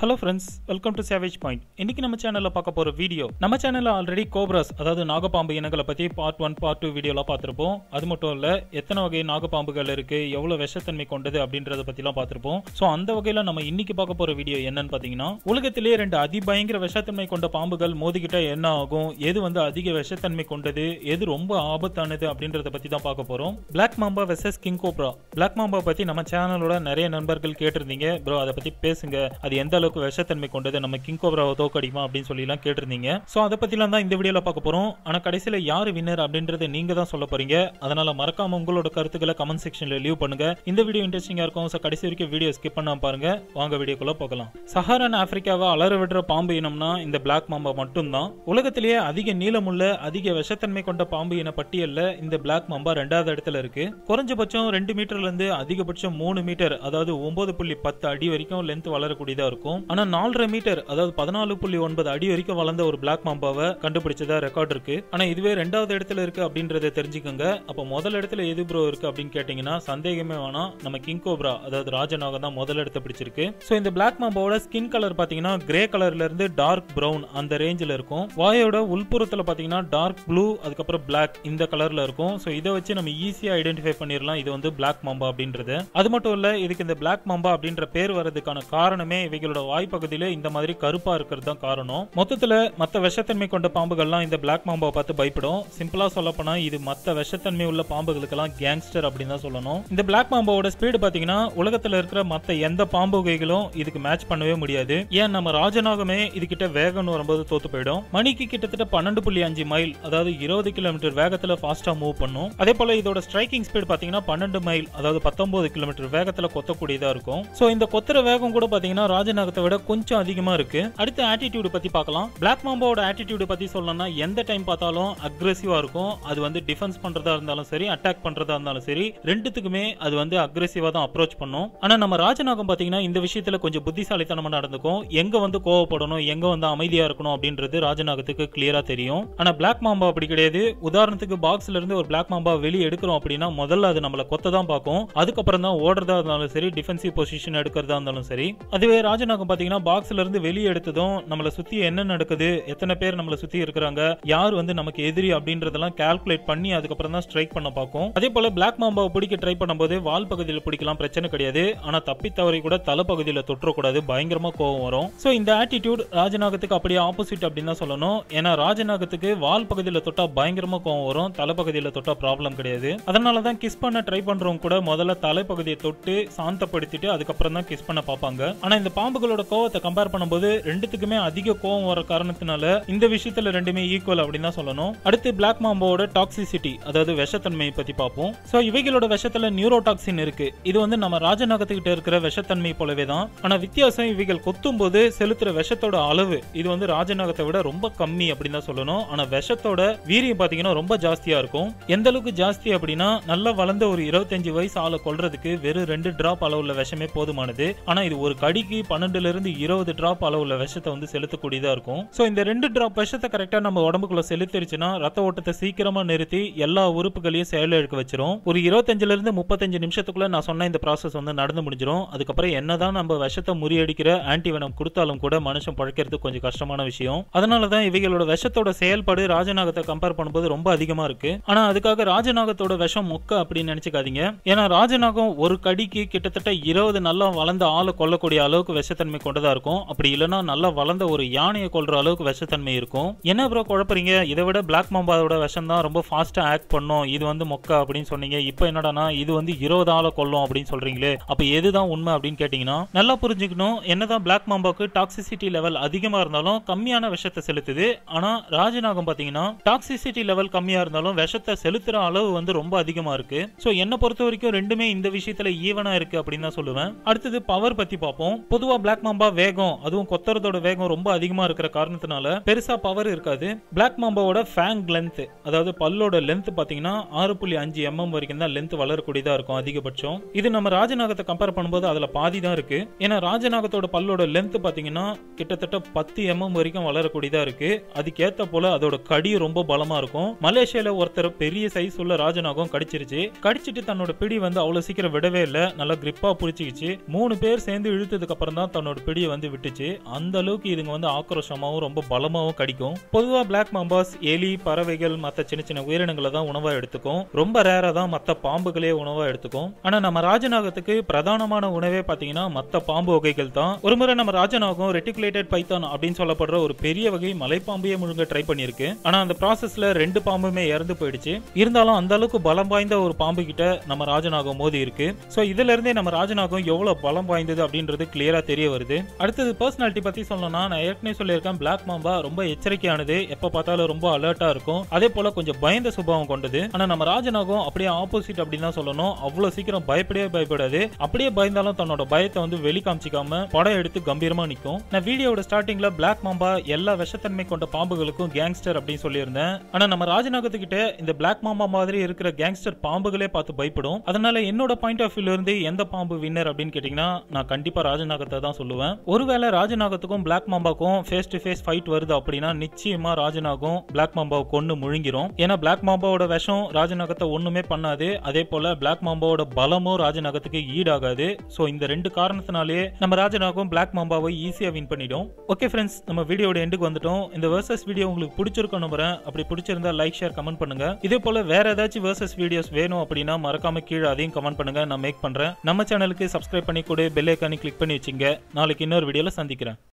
hello friends welcome to savage point இன்றைக்கு நம்ம சேனலில் பார்க்க போகிற வீடியோ நம்ம சேனலில் ஆல்ரெடி கோப்ராஸ் அதாவது நாகப்பாம்பு இனங்களை பற்றி பார்ட் ஒன் பார்ட் டூ வீடியோலாம் பார்த்துருப்போம் அது மட்டும் இல்லை எத்தனை வகை நாகப்பாம்புகள் இருக்குது எவ்வளோ விஷத்தன்மை கொண்டது அப்படின்றத பற்றிலாம் பார்த்துருப்போம் ஸோ அந்த வகையில் நம்ம இன்றைக்கி பார்க்க போகிற வீடியோ என்னன்னு பார்த்தீங்கன்னா உலகத்திலேயே ரெண்டு அதிபயங்கர விஷத்தன்மை கொண்ட பாம்புகள் மோதிக்கிட்ட என்ன ஆகும் எது வந்து அதிக விஷத்தன்மை கொண்டது எது ரொம்ப ஆபத்தானது அப்படின்றத பற்றி தான் பார்க்க போகிறோம் black mamba versus king cobra black mamba பற்றி நம்ம சேனலோட நிறைய நண்பர்கள் கேட்டிருந்தீங்க ப்ரோ அதை பற்றி பேசுங்க அது எந்த அளவுக்கு விஷத்தன்மை கொண்டது நம்ம கிங் உதவ கடிமா அப்படின்னு சொல்லி கேட்டிருந்தீங்க ஸோ அதை பற்றிலாம் தான் இந்த வீடியோவில் பார்க்க போகிறோம் ஆனால் கடைசியில் யார் வின்னர் அப்படின்றத நீங்க தான் சொல்ல போறீங்க அதனால் மறக்காமல் உங்களோட கருத்துக்களை கமெண்ட் செக்ஷனில் லீவ் பண்ணுங்க இந்த வீடியோ இன்ட்ரெஸ்டிங்கா இருக்கும் ஸோ கடைசி வரைக்கும் வீடியோ ஸ்கிப் பண்ணாம பாருங்கள் வாங்க வீடியோக்குள்ளே போகலாம் சஹாரன் ஆஃப்ரிக்காவை அலற விடுற பாம்பு இனம்னா இந்த பிளாக் மாம்பா மட்டும்தான் உலகத்திலேயே அதிக நீளமுள்ள அதிக விஷத்தன்மை கொண்ட பாம்பு இன பட்டியலில் இந்த பிளாக் மாம்பா ரெண்டாவது இடத்துல இருக்குது குறைஞ்சபட்சம் ரெண்டு மீட்டர்லேருந்து அதிகபட்சம் மூணு மீட்டர் அதாவது ஒன்பது புள்ளி பத்து அடி வரைக்கும் லென்த் வளரக்கூடியதாக இருக்கும் இருக்கும் ஆனால் நாலரை மீட்டர் அதாவது பதினாலு புள்ளி ஒன்பது அடி வரைக்கும் வளர்ந்த ஒரு பிளாக் மாம்பாவை கண்டுபிடிச்சதா ரெக்கார்ட் இருக்கு ஆனால் இதுவே ரெண்டாவது இடத்துல இருக்கு அப்படின்றத தெரிஞ்சுக்கோங்க அப்போ முதல் இடத்துல எது ப்ரோ இருக்கு அப்படின்னு கேட்டீங்கன்னா சந்தேகமே வேணாம் நம்ம கிங் கோப்ரா அதாவது ராஜநாகம் தான் முதல் இடத்த பிடிச்சிருக்கு ஸோ இந்த பிளாக் மாம்பாவோட ஸ்கின் கலர் பார்த்தீங்கன்னா கிரே கலர்ல இருந்து டார்க் ப்ரௌன் அந்த ரேஞ்சில் இருக்கும் வாயோட உள்புறத்தில் பார்த்தீங்கன்னா டார்க் ப்ளூ அதுக்கப்புறம் பிளாக் இந்த கலரில் இருக்கும் ஸோ இதை வச்சு நம்ம ஈஸியாக ஐடென்டிஃபை பண்ணிடலாம் இது வந்து பிளாக் மாம்பா அப்படின்றது அது மட்டும் இல்லை இதுக்கு இந்த பிளாக் மாம்பா அப்படின்ற பேர் வர்றதுக்கான காரணமே இவைகளோட வாய்ப்பகுதியில் இந்த மாதிரி கருப்பாக இருக்கிறது தான் காரணம் மொத்தத்தில் மற்ற விஷத்தன்மை கொண்ட பாம்புகள்லாம் இந்த பிளாக் மாம்பை பார்த்து பயப்படும் சிம்பிளாக சொல்லப்போனால் இது மற்ற விஷத்தன்மை உள்ள பாம்புகளுக்கெல்லாம் கேங்ஸ்டர் அப்படின்னு தான் சொல்லணும் இந்த பிளாக் மாம்போட ஸ்பீடு பார்த்தீங்கன்னா உலகத்தில் இருக்கிற மற்ற எந்த பாம்பு வகைகளும் இதுக்கு மேட்ச் பண்ணவே முடியாது ஏன் நம்ம ராஜநாகமே இது இதுகிட்ட வேகம்னு வரும்போது தோத்து போயிடும் மணிக்கு கிட்டத்தட்ட பன்னெண்டு புள்ளி அஞ்சு மைல் அதாவது இருபது கிலோமீட்டர் வேகத்தில் ஃபாஸ்ட்டாக மூவ் பண்ணும் அதே போல இதோட ஸ்ட்ரைக்கிங் ஸ்பீடு பார்த்தீங்கன்னா பன்னெண்டு மைல் அதாவது பத்தொன்பது கிலோமீட்டர் வேகத்தில் கொத்தக்கூடியதாக இருக்கும் ஸோ இந்த கொத்துற வேகம் கூட பார்த்தீங்கன்னா ராஜநாகத்தை எதிர்பார்த்த விட கொஞ்சம் அதிகமா இருக்கு அடுத்து ஆட்டிடியூடு பத்தி பார்க்கலாம் பிளாக் மாம்போட ஆட்டிடியூடு பத்தி சொல்லணும்னா எந்த டைம் பார்த்தாலும் அக்ரெசிவா இருக்கும் அது வந்து டிஃபென்ஸ் பண்றதா இருந்தாலும் சரி அட்டாக் பண்றதா இருந்தாலும் சரி ரெண்டுத்துக்குமே அது வந்து அக்ரெசிவா தான் அப்ரோச் பண்ணும் ஆனா நம்ம ராஜநாகம் பாத்தீங்கன்னா இந்த விஷயத்துல கொஞ்சம் புத்திசாலித்தனமா நடந்துக்கும் எங்க வந்து கோவப்படணும் எங்க வந்து அமைதியா இருக்கணும் அப்படின்றது ராஜநாகத்துக்கு கிளியரா தெரியும் ஆனா பிளாக் மாம்பா அப்படி கிடையாது உதாரணத்துக்கு பாக்ஸ்ல இருந்து ஒரு பிளாக் மாம்பா வெளியே எடுக்கிறோம் அப்படின்னா முதல்ல அது நம்மளை கொத்த தான் பார்க்கும் அதுக்கப்புறம் தான் ஓடுறதா இருந்தாலும் சரி டிஃபென்சிவ் பொசிஷன் எடுக்கிறதா இருந்தாலும் சரி அதுவே ராஜநாகம் ஆகும் பாத்தீங்கன்னா பாக்ஸ்ல இருந்து வெளியே எடுத்ததும் நம்மளை சுத்தி என்ன நடக்குது எத்தனை பேர் நம்மளை சுத்தி இருக்கிறாங்க யார் வந்து நமக்கு எதிரி அப்படின்றதெல்லாம் கால்குலேட் பண்ணி அதுக்கப்புறம் தான் ஸ்ட்ரைக் பண்ண பார்க்கும் அதே போல பிளாக் மாம்பாவை பிடிக்க ட்ரை பண்ணும்போது வால் பகுதியில் பிடிக்கலாம் பிரச்சனை கிடையாது ஆனா தப்பி தவறி கூட பகுதியில் தொற்றக்கூடாது பயங்கரமா கோவம் வரும் ஸோ இந்த ஆட்டிடியூட் ராஜநாகத்துக்கு அப்படியே ஆப்போசிட் அப்படின்னு தான் சொல்லணும் ஏன்னா ராஜநாகத்துக்கு வால் பகுதியில் தொட்டா பயங்கரமா கோவம் வரும் தலைப்பகுதியில் தொட்டா ப்ராப்ளம் கிடையாது அதனால தான் கிஸ் பண்ண ட்ரை பண்றவங்க கூட முதல்ல தலைப்பகுதியை தொட்டு சாந்தப்படுத்திட்டு அதுக்கப்புறம் தான் கிஸ் பண்ண பார்ப்பாங்க ஆனா இந்த பாம்புகளோட ஒருத்தரோட கோவத்தை கம்பேர் பண்ணும்போது ரெண்டுத்துக்குமே அதிக கோவம் வர காரணத்தினால இந்த விஷயத்துல ரெண்டுமே ஈக்குவல் அப்படின்னு தான் சொல்லணும் அடுத்து பிளாக் மாம்போட டாக்ஸிசிட்டி அதாவது விஷத்தன்மையை பத்தி பார்ப்போம் சோ இவைகளோட விஷத்துல நியூரோடாக்சின் இருக்கு இது வந்து நம்ம ராஜநகத்துக்கிட்ட இருக்கிற விஷத்தன்மை போலவே தான் ஆனா வித்தியாசம் இவைகள் கொத்தும் போது செலுத்துற விஷத்தோட அளவு இது வந்து ராஜநகத்தை விட ரொம்ப கம்மி அப்படின்னு தான் சொல்லணும் ஆனா விஷத்தோட வீரியம் பாத்தீங்கன்னா ரொம்ப ஜாஸ்தியா இருக்கும் எந்த அளவுக்கு ஜாஸ்தி அப்படின்னா நல்லா வளர்ந்த ஒரு இருபத்தஞ்சு வயசு ஆளை கொள்றதுக்கு வெறும் ரெண்டு டிராப் அளவுள்ள விஷமே போதுமானது ஆனா இது ஒரு கடிக்கு பன்னெண்டுல இருந்து இருபது ட்ராப் அளவுல விஷத்தை வந்து செலுத்தக்கூடியதா இருக்கும் சோ இந்த ரெண்டு ட்ராப் விஷத்தை கரெக்டா நம்ம உடம்புக்குள்ள செலுத்திருச்சுன்னா ரத்த ஓட்டத்தை சீக்கிரமா நிறுத்தி எல்லா உறுப்புகளையும் செயலிழக்க வச்சிரும் ஒரு இருந்து முப்பத்தஞ்சு நிமிஷத்துக்குள்ள நான் சொன்ன இந்த ப்ராசஸ் வந்து நடந்து முடிஞ்சிடும் அதுக்கப்புறம் என்னதான் நம்ம விஷத்தை முறியடிக்கிற ஆன்டிவெனம் கொடுத்தாலும் கூட மனுஷன் பழக்கிறது கொஞ்சம் கஷ்டமான விஷயம் அதனாலதான் இவைகளோட விஷத்தோட செயல்பாடு ராஜநாகத்தை கம்பேர் பண்ணும்போது ரொம்ப அதிகமா இருக்கு ஆனா அதுக்காக ராஜநாகத்தோட விஷம் மொக்க அப்படின்னு நினைச்சுக்காதீங்க ஏன்னா ராஜநாகம் ஒரு கடிக்கு கிட்டத்தட்ட இருபது நல்லா வளர்ந்த ஆளை கொல்லக்கூடிய அளவுக்கு விஷத்தை விஷத்தன்மை கொண்டதா இருக்கும் அப்படி இல்லைன்னா நல்லா வளர்ந்த ஒரு யானையை கொள்ற அளவுக்கு விஷத்தன்மை இருக்கும் என்ன ப்ரோ குழப்பறீங்க இதை விட பிளாக் மம்பாவோட விஷம் தான் ரொம்ப ஃபாஸ்ட்டாக ஆக்ட் பண்ணும் இது வந்து மொக்கா அப்படின்னு சொன்னீங்க இப்போ என்னடானா இது வந்து இருபது ஆளை கொல்லும் அப்படின்னு சொல்றீங்களே அப்போ எதுதான் உண்மை அப்படின்னு கேட்டீங்கன்னா நல்லா புரிஞ்சுக்கணும் என்னதான் பிளாக் மாம்பாவுக்கு டாக்ஸிசிட்டி லெவல் அதிகமாக இருந்தாலும் கம்மியான விஷத்தை செலுத்துது ஆனால் ராஜநாகம் பார்த்தீங்கன்னா டாக்ஸிசிட்டி லெவல் கம்மியாக இருந்தாலும் விஷத்தை செலுத்துகிற அளவு வந்து ரொம்ப அதிகமாக இருக்கு ஸோ என்னை பொறுத்த வரைக்கும் ரெண்டுமே இந்த விஷயத்தில் ஈவனாக இருக்கு அப்படின்னு தான் சொல்லுவேன் அடுத்தது பவர் பற்றி பார்ப்போம் பொதுவாக பிளாக் பிளாக் மாம்பா வேகம் அதுவும் கொத்தரதோட வேகம் ரொம்ப அதிகமா இருக்கிற காரணத்தினால பெருசா பவர் இருக்காது பிளாக் மாம்பாவோட ஃபேங் லென்த் அதாவது பல்லோட லென்த் பாத்தீங்கன்னா ஆறு புள்ளி அஞ்சு எம்எம் வரைக்கும் தான் லென்த் வளரக்கூடியதா இருக்கும் அதிகபட்சம் இது நம்ம ராஜநாகத்தை கம்பேர் பண்ணும்போது அதுல பாதி தான் இருக்கு ஏன்னா ராஜநாகத்தோட பல்லோட லென்த் பாத்தீங்கன்னா கிட்டத்தட்ட பத்து எம்எம் வரைக்கும் வளரக்கூடியதா இருக்கு அதுக்கேத்த போல அதோட கடி ரொம்ப பலமா இருக்கும் மலேசியால ஒருத்தர் பெரிய சைஸ் உள்ள ராஜநாகம் கடிச்சிருச்சு கடிச்சிட்டு தன்னோட பிடி வந்து அவ்வளவு சீக்கிரம் விடவே இல்லை நல்லா கிரிப்பா புடிச்சிக்கிச்சு மூணு பேர் சேர்ந்து இழுத்ததுக்கு அப்புறம் தான் தன்னோட பிடியை வந்து விட்டுச்சு அந்த அளவுக்கு இதுங்க வந்து ஆக்ரோஷமாகவும் ரொம்ப பலமாகவும் கடிக்கும் பொதுவாக பிளாக் மம்பாஸ் எலி பறவைகள் மற்ற சின்ன சின்ன உயிரினங்களை தான் உணவாக எடுத்துக்கும் ரொம்ப ரேராக தான் மற்ற பாம்புகளே உணவாக எடுத்துக்கும் ஆனால் நம்ம ராஜநாகத்துக்கு பிரதானமான உணவே பார்த்தீங்கன்னா மற்ற பாம்பு வகைகள் தான் ஒரு முறை நம்ம ராஜநாகம் ரெட்டிகுலேட்டட் பைத்தான் அப்படின்னு சொல்லப்படுற ஒரு பெரிய வகை மலைப்பாம்பையே முழுங்க ட்ரை பண்ணியிருக்கு ஆனால் அந்த ப்ராசஸில் ரெண்டு பாம்புமே இறந்து போயிடுச்சு இருந்தாலும் அந்த அளவுக்கு பலம் வாய்ந்த ஒரு பாம்பு கிட்ட நம்ம ராஜநாகம் மோதி இருக்கு ஸோ இதுல இருந்தே நம்ம ராஜநாகம் எவ்வளோ பலம் வாய்ந்தது அப்படின்றது கிளியரா தெரிய வருது அடுத்தது பர்சனாலிட்டி பத்தி சொல்லணும்னா நான் ஏற்கனவே சொல்லியிருக்கேன் பிளாக் மாம்பா ரொம்ப எச்சரிக்கையானது எப்ப பார்த்தாலும் ரொம்ப அலர்ட்டா இருக்கும் அதே போல கொஞ்சம் பயந்த சுபாவம் கொண்டது ஆனா நம்ம ராஜநாகம் அப்படியே ஆப்போசிட் அப்படின்னு தான் சொல்லணும் அவ்வளவு சீக்கிரம் பயப்படவே பயப்படாது அப்படியே பயந்தாலும் தன்னோட பயத்தை வந்து வெளிக்காமிச்சிக்காம படம் எடுத்து கம்பீரமா நிற்கும் நான் வீடியோட ஸ்டார்டிங்ல பிளாக் மாம்பா எல்லா விஷத்தன்மை கொண்ட பாம்புகளுக்கும் கேங்ஸ்டர் அப்படின்னு சொல்லியிருந்தேன் ஆனா நம்ம ராஜநாகத்துக்கிட்ட இந்த பிளாக் மாம்பா மாதிரி இருக்கிற கேங்ஸ்டர் பாம்புகளே பார்த்து பயப்படும் அதனால என்னோட பாயிண்ட் ஆஃப் வியூல இருந்து எந்த பாம்பு வின்னர் அப்படின்னு கேட்டீங்கன்னா நான் கண்டிப்பா ராஜநாகத்தை தான் சொல்லுவேன் சொல்லுவேன் ஒருவேளை ராஜநாகத்துக்கும் பிளாக் மாம்பாக்கும் ஃபேஸ் டு ஃபேஸ் ஃபைட் வருது அப்படின்னா நிச்சயமா ராஜநாகம் பிளாக் மாம்பாவை கொண்டு முழுங்கிரும் ஏன்னா பிளாக் மாம்பாவோட விஷம் ராஜநாகத்தை ஒண்ணுமே பண்ணாது அதே போல பிளாக் மாம்பாவோட பலமும் ராஜநாகத்துக்கு ஈடாகாது ஸோ இந்த ரெண்டு காரணத்தினாலே நம்ம ராஜநாகம் பிளாக் மாம்பாவை ஈஸியாக வின் பண்ணிடும் ஓகே ஃப்ரெண்ட்ஸ் நம்ம வீடியோட எண்டுக்கு வந்துட்டோம் இந்த வேர்சஸ் வீடியோ உங்களுக்கு பிடிச்சிருக்கோம் நம்புறேன் அப்படி பிடிச்சிருந்தா லைக் ஷேர் கமெண்ட் பண்ணுங்க இதே போல வேற ஏதாச்சும் வேர்சஸ் வீடியோஸ் வேணும் அப்படின்னா மறக்காம கீழே அதையும் கமெண்ட் பண்ணுங்க நான் மேக் பண்றேன் நம்ம சேனலுக்கு சப்ஸ்கிரைப் பண்ணி கூட பெல் ஐக்கானி கிளிக் பண்ணி வச்சுங்க நாளைக்கு இன்னொரு வீடியோவில் சந்திக்கிறேன்